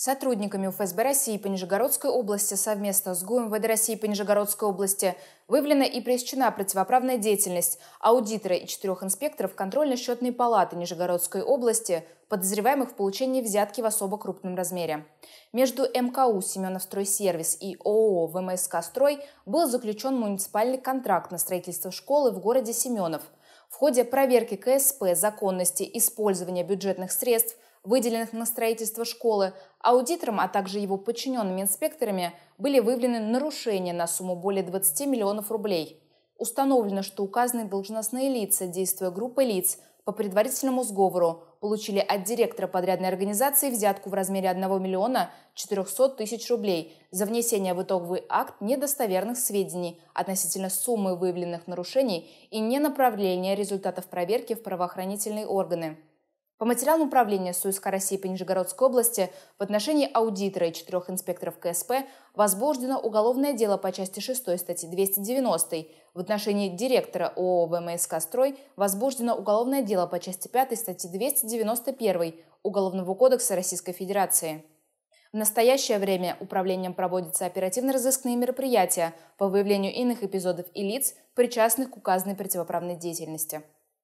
Сотрудниками ФСБ России по Нижегородской области совместно с ГУМВД России по Нижегородской области выявлена и пресечена противоправная деятельность аудитора и четырех инспекторов контрольно-счетной палаты Нижегородской области, подозреваемых в получении взятки в особо крупном размере. Между МКУ «Семеновстройсервис» и ООО «ВМСК Строй» был заключен муниципальный контракт на строительство школы в городе Семенов. В ходе проверки КСП законности использования бюджетных средств – выделенных на строительство школы, аудитором, а также его подчиненными инспекторами были выявлены нарушения на сумму более 20 миллионов рублей. Установлено, что указанные должностные лица, действуя группой лиц, по предварительному сговору получили от директора подрядной организации взятку в размере 1 миллиона 400 тысяч рублей за внесение в итоговый акт недостоверных сведений относительно суммы выявленных нарушений и не направление результатов проверки в правоохранительные органы. По материалам управления СУСК России по Нижегородской области в отношении аудитора и четырех инспекторов КСП возбуждено уголовное дело по части 6 статьи 290. В отношении директора ООО ВМСК «Строй» возбуждено уголовное дело по части 5 статьи 291 Уголовного кодекса Российской Федерации. В настоящее время управлением проводятся оперативно-розыскные мероприятия по выявлению иных эпизодов и лиц, причастных к указанной противоправной деятельности.